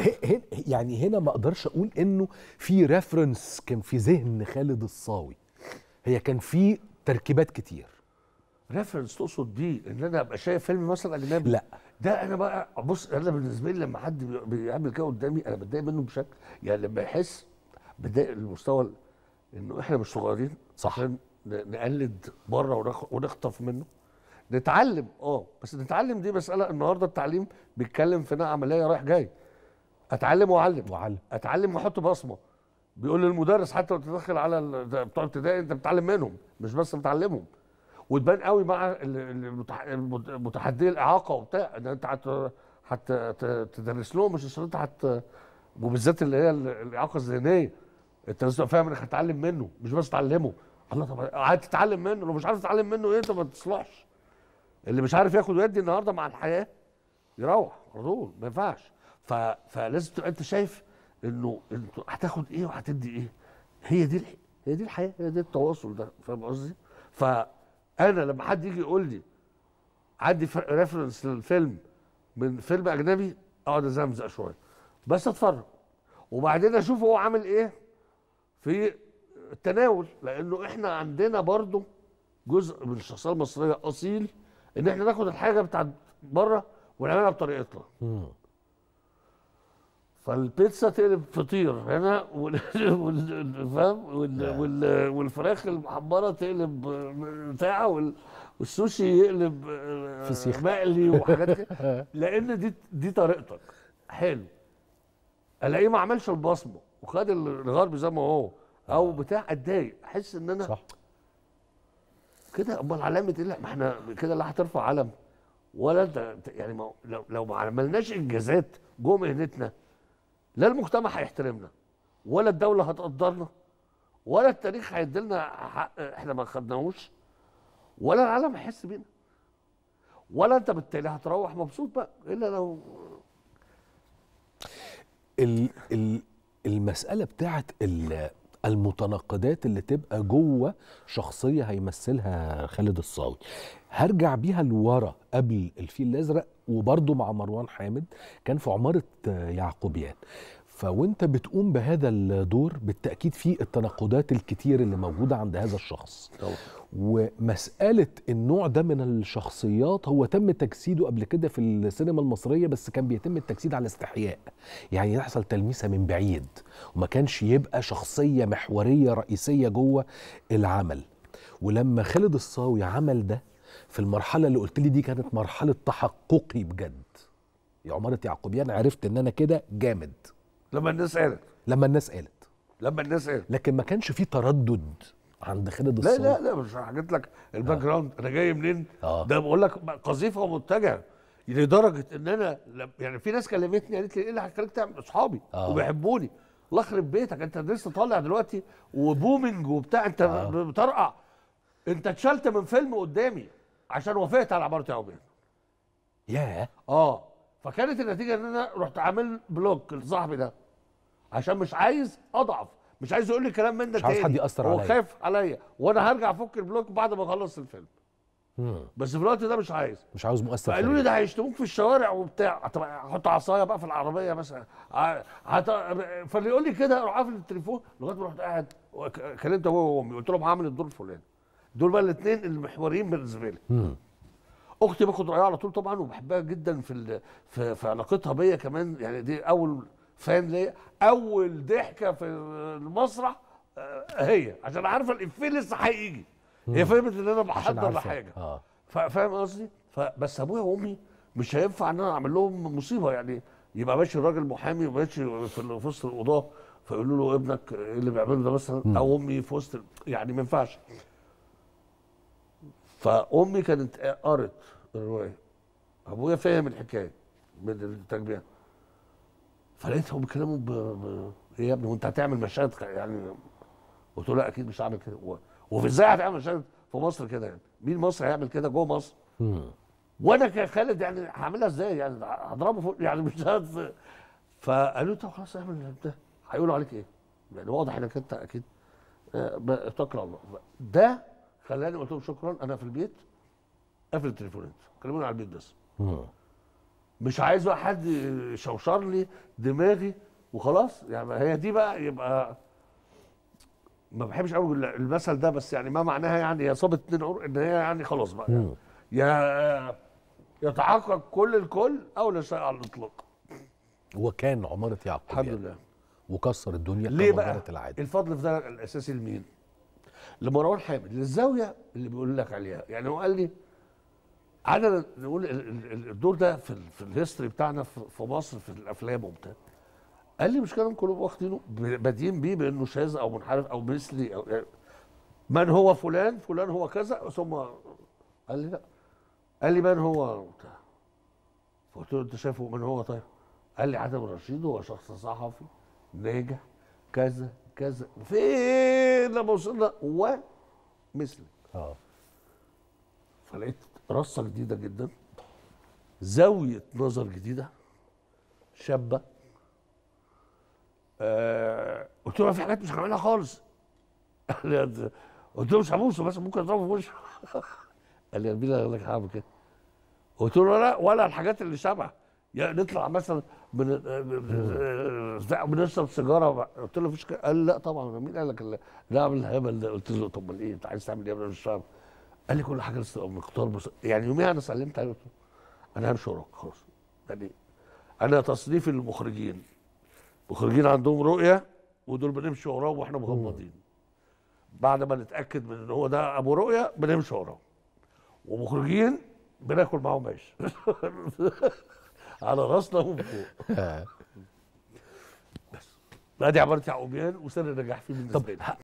هنا يعني هنا ما اقدرش اقول انه في ريفرنس كان في ذهن خالد الصاوي هي كان في تركيبات كتير ريفرنس تقصد بيه ان انا ابقى شايف فيلم مثلا اجنبي لا ده انا بقى بص انا بالنسبه لي لما حد بيعمل كده قدامي انا بتضايق منه بشكل يعني لما يحس بتضايق المستوى انه احنا مش صغيرين صح نقلد بره ونخطف منه نتعلم اه بس نتعلم دي مساله النهارده التعليم بيتكلم في عمليه رايح جاي اتعلم واعلم واعلم اتعلم واحط بصمه بيقول للمدرس حتى لو تدخل على بتوع ابتدائي انت بتتعلم منهم مش بس بتعلمهم وتبان قوي مع متحدي الاعاقه وبتاع ده انت هتدرس لهم مش انت حتى وبالذات اللي هي الاعاقه الذهنيه انت لازم فاهم انك هتتعلم منه مش بس تعلمه الله طب قاعد تتعلم منه لو مش عارف تتعلم منه ايه انت ما تصلحش اللي مش عارف ياخد ويدي النهارده مع الحياه يروح على طول ما ينفعش فلازم تبقى انت شايف انه انت هتاخد ايه وهتدي ايه هي دي هي دي الحياه هي دي التواصل ده فاهم قصدي فانا لما حد يجي يقول لي عندي ريفرنس للفيلم من فيلم اجنبي اقعد ازمزق شويه بس اتفرج وبعدين اشوف هو عامل ايه في التناول لانه احنا عندنا برضه جزء من الشخصيه المصريه اصيل ان احنا ناخد الحاجه بتاعت بره ونعملها بطريقتنا فالبيتزا تقلب فطير هنا فاهم والفراخ المحمره تقلب بتاع والسوشي يقلب فسيخ آه، مقلي وحاجات لان دي دي طريقتك حلو الاقيه ما عملش البصمه وخد الغرب زي ما هو او آه. بتاع اتضايق احس ان انا صح كده امال علامه ايه ما احنا كده لا هترفع علم ولا انت يعني لو لو ما عملناش انجازات جوه مهنتنا لا المجتمع هيحترمنا ولا الدوله هتقدرنا ولا التاريخ هيدلنا حق احنا ما خدناهوش ولا العالم هيحس بينا ولا انت بالتالي هتروح مبسوط بقى الا لو ال ال المساله بتاعت ال المتناقضات اللي تبقى جوه شخصيه هيمثلها خالد الصاوي هرجع بيها لورا قبل الفيل الازرق وبرضه مع مروان حامد كان في عماره يعقوبيان فوانت بتقوم بهذا الدور بالتاكيد في التناقضات الكتير اللي موجوده عند هذا الشخص طبعا. ومساله النوع ده من الشخصيات هو تم تجسيده قبل كده في السينما المصريه بس كان بيتم التجسيد على استحياء يعني يحصل تلميسه من بعيد وما كانش يبقى شخصيه محوريه رئيسيه جوه العمل ولما خالد الصاوي عمل ده في المرحله اللي قلت لي دي كانت مرحله تحققي بجد يا عماره يعقوبيان عرفت ان انا كده جامد لما الناس قالت لما الناس قالت لما الناس قالت لكن ما كانش في تردد عند خالد الصاوي لا لا لا مش حكيت لك الباك آه. جراوند انا جاي منين آه. ده بقول لك قذيفه ومتجهه لدرجه ان انا يعني في ناس كلمتني قالت لي ايه اللي حضرتك تعمل اصحابي آه. وبيحبوني الله يخرب بيتك انت لسه طالع دلوقتي وبومنج وبتاع انت آه. بترقع انت اتشلت من فيلم قدامي عشان وافقت على عماره يعقوبيان ياه اه فكانت النتيجه ان انا رحت عامل بلوك لصاحبي ده عشان مش عايز اضعف مش عايز يقول لي كلام من ده مش عايز حد ياثر عليا هو عليا وانا هرجع افك البلوك بعد ما اخلص الفيلم مم. بس في الوقت ده مش عايز مش عاوز مؤثر قالوا لي ده هيشتموك في الشوارع وبتاع طب احط عصايه بقى في العربيه مثلا هت... فاللي يقول لي كده اروح قافل التليفون لغايه ما رحت قاعد كلمت ابويا وامي قلت لهم هعمل الدور الفلاني دول بقى الاثنين المحوريين بالنسبه لي اختي باخد رايها على طول طبعا وبحبها جدا في في, في علاقتها بيا كمان يعني دي اول فان ليا اول ضحكه في المسرح آه، هي عشان عارفه الافيه لسه هيجي هي فهمت ان انا بحضر لحاجه آه. فاهم قصدي فبس ابويا وامي مش هينفع ان انا اعمل لهم مصيبه يعني يبقى ماشي الراجل محامي وماشي في وسط القضاه فيقولوا له ابنك ايه اللي بيعمله ده مثلا او امي في وسط يعني ما ينفعش فامي كانت قرت الروايه ابويا فاهم الحكايه من الترجمه فلقيتهم بيتكلموا ب... ب... ايه يا ابني وانت هتعمل مشاهد يعني قلت له لا اكيد مش هعمل كده و... وفي ازاي هتعمل مشاهد في مصر كده يعني مين مصر هيعمل كده جوه مصر وانا كخالد يعني هعملها ازاي يعني هضربه فوق يعني مش هت... فقالوا طب خلاص اعمل ده هيقولوا عليك ايه؟ يعني واضح انك انت اكيد آه، على الله ده خلاني قلت لهم شكرا انا في البيت قفل التليفونات كلموني على البيت بس مش عايز بقى حد يشوشر لي دماغي وخلاص يعني هي دي بقى يبقى ما بحبش قوي المثل ده بس يعني ما معناها يعني يا صابت اتنين عروق ان هي يعني خلاص بقى يعني يا يتحقق كل الكل او لا شيء على الاطلاق وكان عمارة يعقوب يعني. الحمد لله وكسر الدنيا ليه بقى العادة. الفضل في ده الاساسي لمين؟ لمروان حامد للزاويه اللي بيقول لك عليها يعني هو قال لي عاده نقول الدور ده في, في الهيستوري بتاعنا في مصر في الافلام وبتاع قال لي مش كلام كلهم واخدينه بادئين بيه بانه شاذ او منحرف او مثلي أو يعني من هو فلان فلان هو كذا ثم قال لي لا قال لي من هو بتاع فقلت له انت شايفه من هو طيب قال لي عادل رشيد هو شخص صحفي ناجح كذا كذا فين لما وصلنا ومثلي اه فلقيت رصه جديده جدا زاويه نظر جديده شابه آه، قلت له في حاجات مش هعملها خالص قلت له مش هبوسه بس ممكن اضربه في وشه قال لي يا ربنا لك هعمل كده قلت له لا ولا الحاجات اللي شبه يعني نطلع مثلا من بنشرب آه، سيجاره قلت له مفيش قال لا طبعا مين قال لك لا اعمل الهبل ده قلت له طب ايه انت عايز تعمل ايه مش فاهم قال لي كل حاجه لسه مختار بص... يعني يوميها انا سلمت عليه قلت له انا همشي وراك خلاص يعني انا تصنيف المخرجين مخرجين عندهم رؤيه ودول بنمشي وراهم واحنا مغمضين بعد ما نتاكد من ان هو ده ابو رؤيه بنمشي وراه ومخرجين بناكل معاهم عيش على راسنا ومن فوق بس ادي عباره يعقوبيان وسر النجاح فيه بالنسبه لي